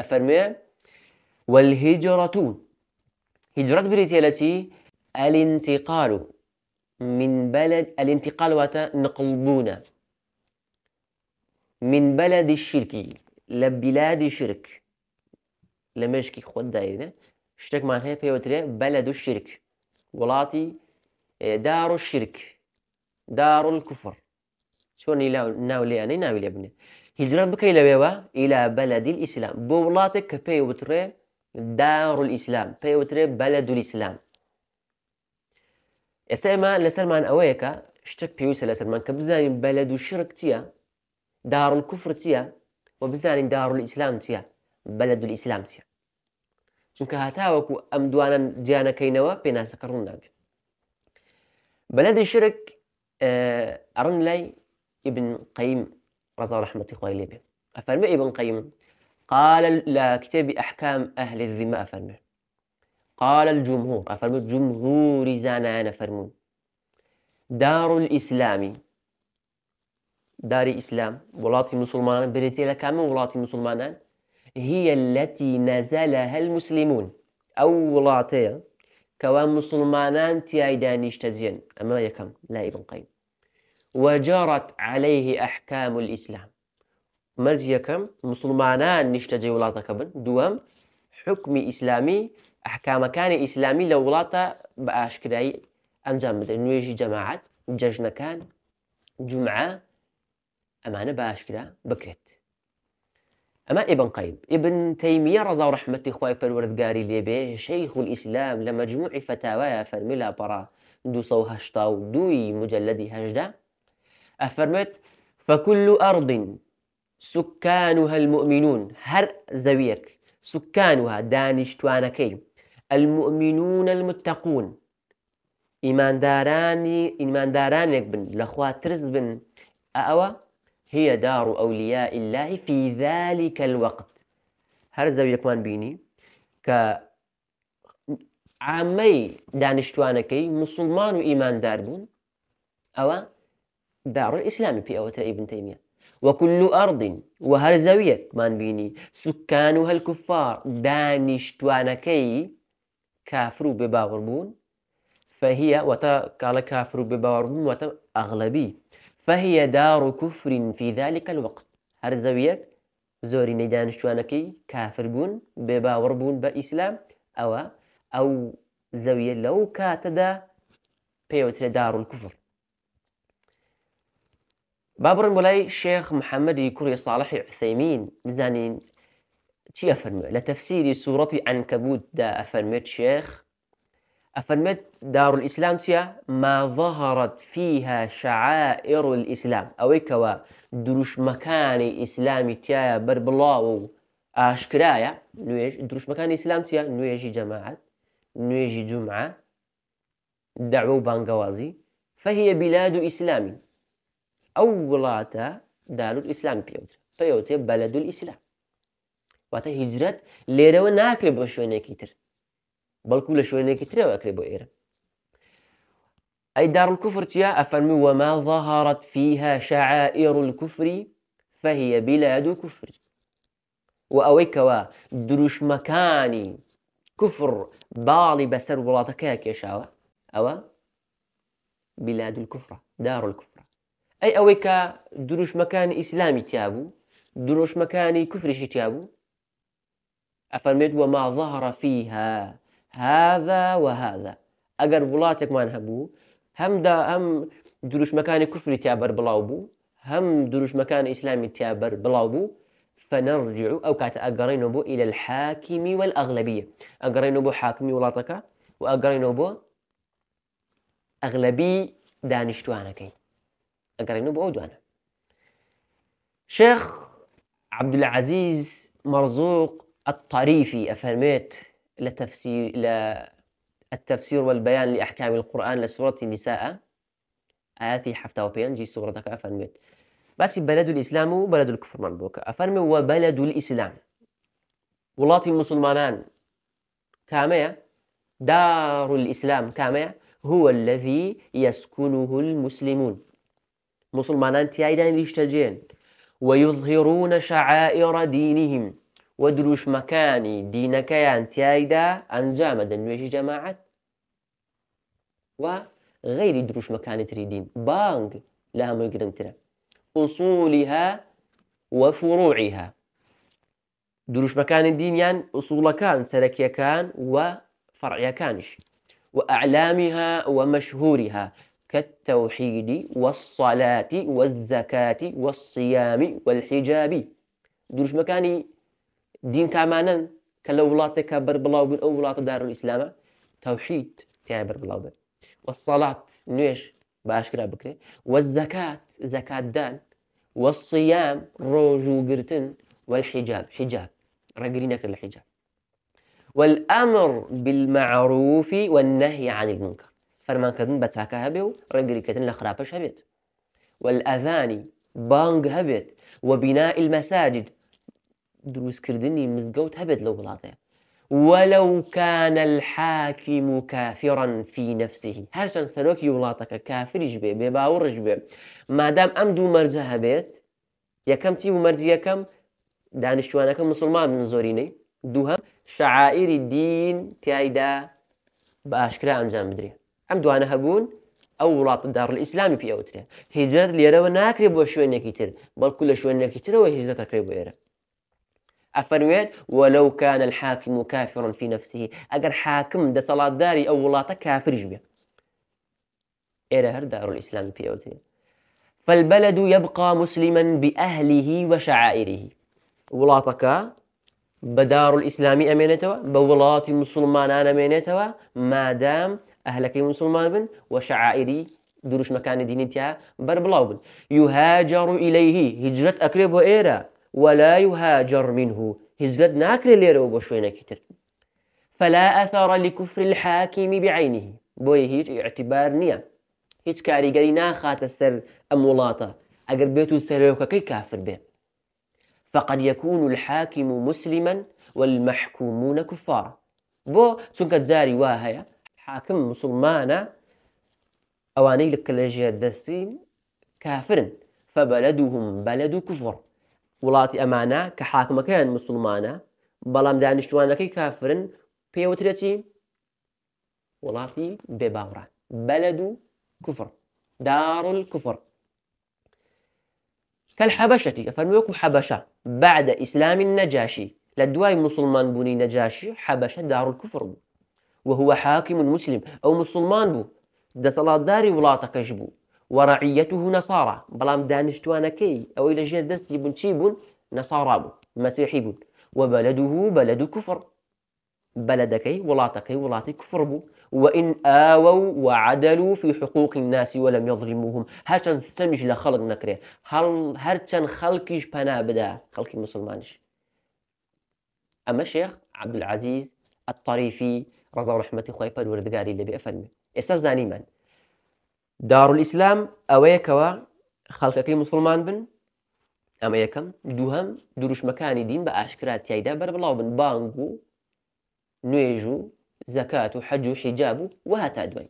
أفرمي والهجرة هجرة التي الانتقال من بلد الانتقال واتا نقلبونا من بلد الشرك لبلاد الشرك لمشكي خود دايرنا شتك معناها بيوتري بلد الشرك ولاتي آه، دار الشرك دار الكفر شو ناولي يعني ناولي ابني هجرت بكي لەوێوە ئیلا بەلەدی ئیسلام بۆ وڵاتێک کە پێی دار الإسلام پێی وترێ بەلە دوول ئیسلام ئێستا ئێمە لەسەرمان ئەوەیەکە شتێک پێویستە لەسەرمان کە بزانین بەلە دوو شرک چییە دارون کوفر چییە و بزانین دارون ئیسلام چییە بەلە دوول ئیسلام چییە چونکە هاتاوەکو ئەم دوانە جیانەکەینەوە پێناسەکە ڕوون نابێت بەلەدی شرک آه، ئەڕن لای ئبن قەیم رضا ورحمة قائل ليبيا أفرم ابن قيم قال لا كتاب أحكام أهل الذمة أفرم قال الجمهور أفرم جمهور زانان أفرم دار الإسلام دار الإسلام ولاتي مسلمان بريتي كامل ولاتي مسلمان هي التي نزلها المسلمون أو ولاتي كوان مسلمان تيايدان يشتزين أما يكم لا ابن قيم وجرت عليه أحكام الإسلام مرجيكم مسلمانان نشتجي ولاتا كبن دوام حكم إسلامي أحكام كان إسلامي لو ولاتا كداي أنجام بدأ نويجي جماعات ججن كان جمعة أمانة كدا بكيت أما ابن قيم ابن تيمية رضا ورحمة قاري لي ليبي شيخ الإسلام لمجموع فتاوى فرملا برا دو صو هشتا دوي مجلدي هجده أفرمت فكل أرض سكانها المؤمنون هر زويك سكانها دانشتوانكي المؤمنون المتقون إيمان داراني إيمان دارانك بن لخوا ترز بن أوا هي دار أولياء الله في ذلك الوقت هر زەویەکمان بيني کە عامەی دانیشتوانەکەی مسلمان وإيمان ئیماندار بوون دار الإسلام في أوتاء ابن تيمية وكل أرض وهر زاوية من بيني سكانها الكفار توانكي كافروا بباوربون فهي وتا قال كافروا بباوربون وتا أغلبي فهي دار كفر في ذلك الوقت هر زاوية زوري دانیشتوانەکەی کافر كافر بون بباوربون بإسلام أو أو زاوية لو كاتدا بيوت دار الكفر بابرن بولاي شيخ محمد كوري صالح عثيمين زانين تي ئەفەرمێت لتفسير سورة عنكبوت ئەنکەبوت دا شيخ شێخ دار الإسلام ئیسلام ما ظهرت فيها شعائر الإسلام أو كوا دروش مكان تایە بەر بربلاو أشكرايا نويش دروش مكان إسلام چییە نوێژی جماعة نوێژی جمعة دعو و فهي بلاد إسلامي اولاتا وڵاتە الاسلام بيوت بيوت بلد الاسلام ئیسلام هجرت ليرو ناكري بو شويني شوێنێکی بل كل شويني شوێنێکی واكري بو ئێرە أي دار الكفر تيا أفرمي وما ظهرت فيها شعائر الكفر فهي بلاد كفر واويكا دروش مكاني كفر بالي بسر تكاك يا شاوا أو بلاد الكفر دار الكفر أي ئەی دروش مكان إسلامي تيابو دروش مكان کوفرشی تيابو أفرميت وما ظهر فيها هذا وهذا ما نهبو هم دا هم دروش مكان كفر بڵاو بلاوبو هم دروش مكان إسلامي بڵاو بلاوبو فنرجع أو كات ئەگەڕینەوە إلى الحاكم والأغلبية أقرينو بو حاكمي وڵاتەکە وأقرينو بو بۆ ئەغلبی اقرا بقعد شيخ عبد العزيز مرزوق الطريفي افرميت لتفسير التفسير والبيان لاحكام القران لسوره النساء آياتي حفتا وبيان جي سورة أفرميت بس بلد الإسلام وبلد الكفر مربوك أفرمي وبلد الإسلام ولاتي المسلمان كامية دار الإسلام كامية هو الذي يسكنه المسلمون مسلمانان تیایدان لیشتەجێن ويظهرون شعائر دينهم ودروش مكاني دينك تيايدا أنجام دنويش جماعة وغير دروش مكاني تريدين بانغ لها يقدم ترى أصولها وفروعها دروش مكان الدين يعني أصول كان سلك كان وفرع كانش وأعلامها ومشهورها كالتوحيد والصلاة والزكاة والصيام والحجاب دروش مكاني دين كامانا كلو ولاتك تكبر بالله بن أو ولات دار الإسلام توحيد تاعي بالله بلاو بن والصلاة نويش باشكرا بكري والزكاة زكاة دان والصيام روجو قرتن والحجاب حجاب رقرينك الحجاب والأمر بالمعروف والنهي عن المنكر فرمان كدن بتاكا هبيو و كتن لە خراپەش هەبێت والئەذانی هبيت وبناء المساجد دروس كردني مزقوت هبيت لو بلاطيه ولو كان الحاكم كافرا في نفسه هر چند كافر جبه بباور جبه ما دام ام دو ئەم دوو يا كم یەکەم چی يا كم یەکەم كم مسلمان من زوريني دوها شعائر الدين تايدا باشكرا انجام بدري ئەم دوانە هەبوون ئەو وڵاتە دار في پیاوترێ هیجرت لي ناکرێت بۆ شوێنێکی تر بل كل شوێنێکی ترەوە هیجرت دەکرێت بۆ ئێرە أفرميت ولو كان الحاكم كافرا في نفسه أجر حاكم ده صلاة داري أو ولاطة كافر جبه إلى هر دار الإسلام بيوتي فالبلد يبقى مسلما بأهله وشعائره ولاتك بدار الإسلام أمينتها بولات المسلمان أمينتها ما دام ئەهلەکەی مسلمان بن وشعائري دروش مكان دینی تیا بەر بڵاو بن يهاجر إليه هجرة هجرەت ئەکرێ ولا يهاجر منه هجرة ناكر ليرا بو كتر فلا أثر لكفر الحاكم بعينه بوي هيج اعتبار نيا هيج كاري قري ناخات السر أمولاتا أقر بيتو سلوك كي كافر به فقد يكون الحاكم مسلما والمحكومون كفارا بو سنك زاري واهيا حاكم مسلمانە اواني لە کلەژێر دەستین فبلدهم بلد كفر و أمانة كحاكم ئەمانە مسلمانة حاکمەکەیان مسلمانە بەڵام دانیشتوانەکەی كافر پێوترەچی وڵاتی بێباوڕان بەلد كفر دار الكفر كالحبشة فرميوكم حبشة بعد إسلام النجاشي لدواي مسلمان بني نجاشي حبشة دار الكفر بو. وهو حاكم مسلم أو مسلمان بوو دەسەڵاتداری وڵاتەکەش ورعيته نصارى بلام دانشتوانا كي أو إلى دەستی دستي بن بوون نصارى بو مسيحي بوون وبلده بلد كفر بلدكي ولاتكي ولاتي كفر بو وإن آووا وعدلوا في حقوق الناس ولم يظلموهم هرچن ستمش لخلق نكري هل هرچن خلقش بنا بدا خلق المسلمانش أما الشيخ عبد العزيز الطريفي ڕزا و ڕحمەتی خۆی پەروەردگاری لەبێ فەرمی ئێستا زانیمان داڕول ئیسلام ئەوەیەکەوە خەڵکەکەی مسلمان بن ئەمە یەکەم دووهم دروشمەکانی دین بە ئاشکرات تایدا بەر بڵاو بن بانگ و نوێژ و زەکات و حەج و حیجاب و وهتا دوای